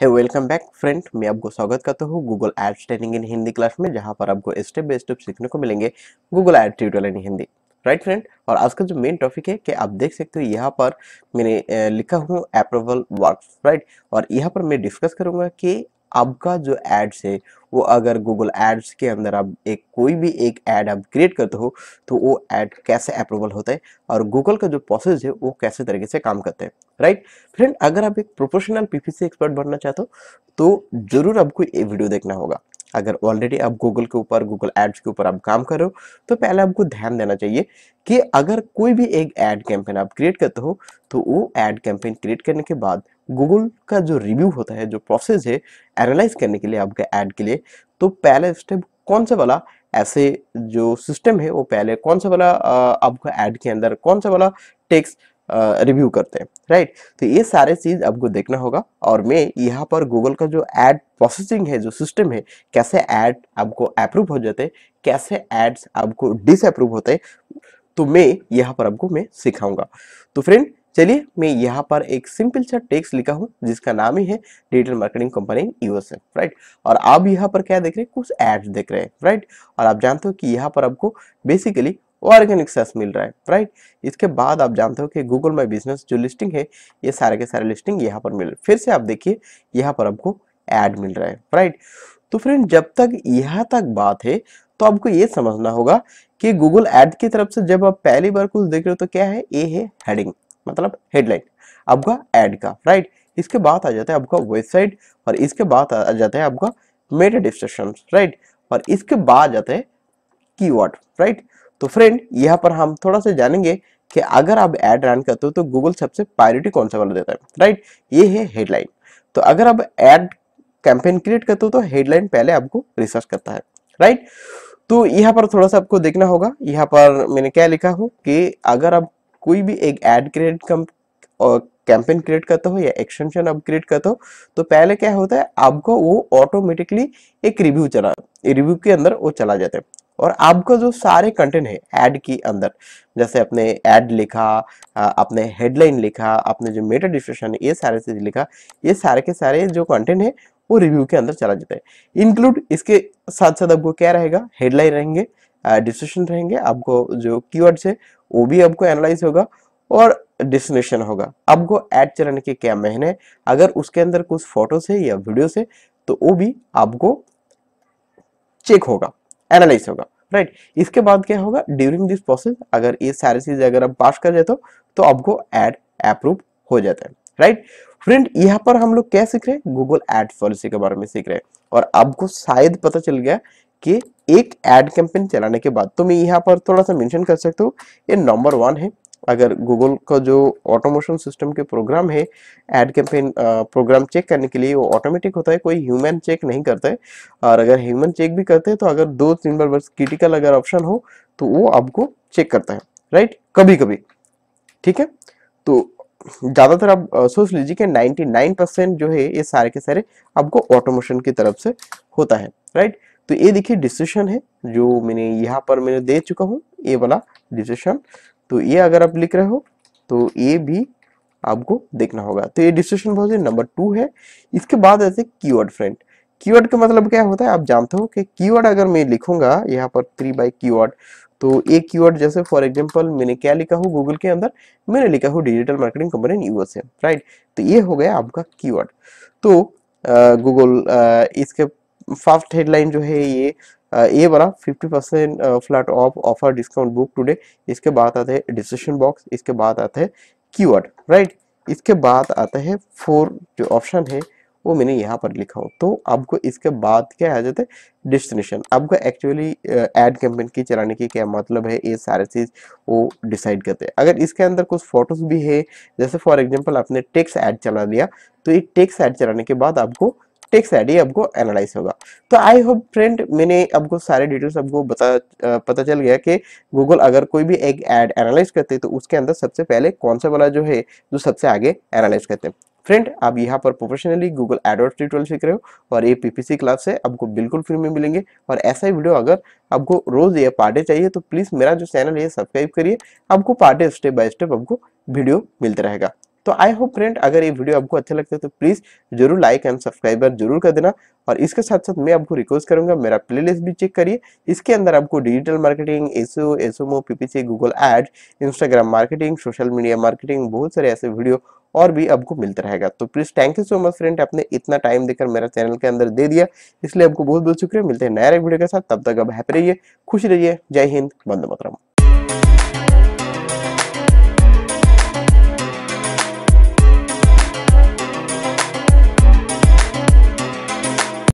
है welcome back friend मैं आपको स्वागत करता हूँ Google ads training in Hindi class में जहाँ पर आपको स्टेप बाय स्टेप सीखने को मिलेंगे Google ad tutorial in Hindi right friend और आज का जो मेन टॉपिक है कि आप देख सकते हो यहाँ पर मैंने लिखा हूँ अप्रूवल वर्क राइट और यहाँ पर मैं डिस्कस करूँगा कि आपका जो एड्स है वो अगर गूगल एड्स के अंदर आप एक कोई भी एक ऐड आप क्रिएट करते हो तो वो ऐड कैसे अप्रूवल होता है और गूगल का जो प्रोसेस है वो कैसे तरीके से काम करते हैं राइट फ्रेंड अगर आप एक प्रोफेशनल पीपीसी एक्सपर्ट बनना चाहते हो तो जरूर आपको ये वीडियो देखना होगा अगर ऑलरेडी आप गूगल के ऊपर गूगल एड्स के ऊपर आप काम कर रहे हो तो पहले आपको ध्यान देना चाहिए कि अगर कोई भी एक एड कैंपेन आप क्रिएट करते हो तो वो एड कैंपेन क्रिएट करने के बाद गूगल का जो रिव्यू होता है जो प्रोसेस है एनालाइज करने के लिए आपके ऐड के लिए तो पहला स्टेप कौन सा वाला ऐसे जो सिस्टम है वो पहले कौन सा वाला आपका ऐड के अंदर कौन सा वाला टेक्स रिव्यू करते हैं राइट तो ये सारे चीज़ आपको देखना होगा और मैं यहाँ पर गूगल का जो ऐड प्रोसेसिंग है जो सिस्टम है कैसे ऐड आपको अप्रूव हो जाते कैसे एड्स आपको डिसअप्रूव होते तो मैं यहाँ पर आपको मैं सिखाऊंगा तो फ्रेंड चलिए मैं यहाँ पर एक सिंपल सा टेक्स्ट लिखा हूँ जिसका नाम ही है digital marketing company USF right और आप यहाँ पर क्या देख रहे हैं कुछ एड्स देख रहे हैं राइट और आप जानते हो कि यहाँ पर आपको बेसिकली ऑर्गेनिक सेस मिल रहा है राइट इसके बाद आप जानते हो कि गूगल माई बिजनेस जो लिस्टिंग है ये सारे के सारे लिस्टिंग यहाँ पर मिल फिर से आप देखिए यहाँ पर आपको एड मिल रहा है राइट तो फ्रेंड जब तक यहाँ तक बात है तो आपको ये समझना होगा कि गूगल एड की तरफ से जब आप पहली बार कुछ देख रहे हो तो क्या है ये है हेडिंग मतलब हेडलाइन आपका एड का राइट इसके बाद आ जाता है आपका वेबसाइट और इसके बाद आ जाता है आपका मेटा डिस्क्रिप्शन राइट और इसके बाद जाते हैं कीवर्ड राइट तो फ्रेंड यहाँ पर हम थोड़ा सा जानेंगे कि अगर आप एड रन करते हो तो गूगल सबसे प्रायोरिटी कौन सा वाला देता है राइट ये है हेडलाइन तो अगर आप एड कैंपेन क्रिएट करते हो तो हेडलाइन पहले आपको रिसर्च करता है राइट तो यहाँ पर थोड़ा सा आपको देखना होगा यहाँ पर मैंने क्या लिखा हूँ कि अगर आप कोई भी एक एड क्रिएट कैंपेन क्रिएट करता हो या एक्सटेंशन अपग्रेड करता हो तो पहले क्या होता है आपको वो ऑटोमेटिकली एक रिव्यू चला रिव्यू के अंदर वो चला जाता है और आपका जो सारे कंटेंट है एड के अंदर जैसे आपने एड लिखा आपने हेडलाइन लिखा आपने जो मेटर डिस्क्रिप्शन ये सारे चीज लिखा ये सारे के सारे जो कंटेंट है वो रिव्यू के अंदर चला जाता है इंक्लूड इसके साथ साथ आपको क्या रहेगा हेडलाइन रहेंगे डिस्कशन रहेंगे आपको जो कीवर्ड्स है वो भी आपको एनालाइज होगा और डिस्टिनेशन होगा आपको ऐड चलाने के क्या महीने अगर उसके अंदर कुछ फोटोज है या वीडियोस है तो वो भी आपको चेक होगा एनालाइज होगा राइट इसके बाद क्या होगा ड्यूरिंग दिस प्रोसेस अगर ये सारी चीज अगर आप पास कर जाते हो तो आपको एड अप्रूव हो जाता है राइट फ्रेंड यहाँ पर हम लोग क्या सीख रहे हैं गूगल एड पॉलिसी के बारे में सीख रहे हैं और आपको शायद पता चल गया कि एक एड कैंपेन चलाने के बाद तो मैं यहाँ पर थोड़ा सा मेंशन कर सकता हूँ ये नंबर वन है अगर गूगल का जो ऑटोमोशन सिस्टम के प्रोग्राम है एड कैंपेन प्रोग्राम चेक करने के लिए वो ऑटोमेटिक होता है कोई ह्यूमन चेक नहीं करता है और अगर ह्यूमन चेक भी करते हैं तो अगर दो तीन बार बस क्रिटिकल अगर ऑप्शन हो तो वो आपको चेक करता है राइट कभी कभी ठीक है तो ज़्यादातर आप सोच लीजिए कि 99 परसेंट जो है ये सारे के सारे आपको ऑटोमोशन की तरफ से होता है राइट तो ये देखिए डिसीशन है जो मैंने यहाँ पर मैंने दे चुका हूँ ये वाला डिसीशन तो ये अगर आप लिख रहे हो तो ये भी आपको देखना होगा तो ये डिस्कशन बहुत ही नंबर टू है इसके बाद ऐसे कीवर्ड फ्रेंड कीवर्ड का मतलब क्या होता है आप जानते हो कि कीवर्ड अगर मैं लिखूंगा यहाँ पर थ्री बाई कीवर्ड तो एक कीवर्ड जैसे फॉर एग्जांपल मैंने क्या लिखा हूँ गूगल के अंदर मैंने लिखा हूँ digital marketing company USA right तो ये हो गया आपका कीवर्ड तो गूगल इसके फर्स्ट हेडलाइन जो है ये ये वाला 50 percent flat off offer discount book today इसके बाद आता है डिस्क्रिप्शन बॉक्स इसके बाद आता है कीवर्ड राइट इसके बाद आता है फोर जो ऑप्शन है वो मैंने यहाँ पर लिखा हो तो आपको इसके बाद क्या आ जाता है डेस्टिनेशन आपको एक्चुअली एड कैंपेन की चलाने की क्या मतलब है ये सारे चीज़ वो डिसाइड करते हैं अगर इसके अंदर कुछ फोटोज भी है जैसे फॉर एग्जांपल आपने टेक्स्ट ऐड चला दिया तो ये टेक्स्ट ऐड चलाने के बाद आपको टेक्स आई डी आपको एनालाइज होगा तो आई होप फ्रेंड मैंने आपको सारे डिटेल्स आपको बता पता चल गया कि गूगल अगर कोई भी एक ऐड एनालाइज करते हैं तो उसके अंदर सबसे पहले कौन सा वाला जो है जो सबसे आगे एनालाइज करते हैं फ्रेंड आप यहाँ पर प्रोफेशनली गूगल एडवर्ट ट्यूटोरियल सीख रहे हो और ये पीपीसी क्लास से आपको बिल्कुल फ्री में मिलेंगे और ऐसा ही वीडियो अगर आपको रोज ये पार्टे चाहिए तो प्लीज़ मेरा जो चैनल है सब्सक्राइब करिए आपको पार्टे स्टेप बाय स्टेप आपको वीडियो मिलता रहेगा तो आई होप फ्रेंड अगर ये वीडियो आपको अच्छा लगता है तो प्लीज़ जरूर लाइक एंड सब्सक्राइबर जरूर कर देना और इसके साथ साथ मैं आपको रिक्वेस्ट करूंगा मेरा प्लेलिस्ट भी चेक करिए इसके अंदर आपको digital marketing SEO SMO PPC Google ad Instagram marketing social media marketing बहुत सारे ऐसे वीडियो और भी आपको मिलता रहेगा तो please thank you so much friend आपने इतना टाइम देकर मेरा चैनल के अंदर दे दिया इसलिए आपको बहुत बहुत शुक्रिया मिलते हैं नया वीडियो के साथ तब तक आप हैप्पी रहिए खुश रहिए जय हिंद बंद मतरम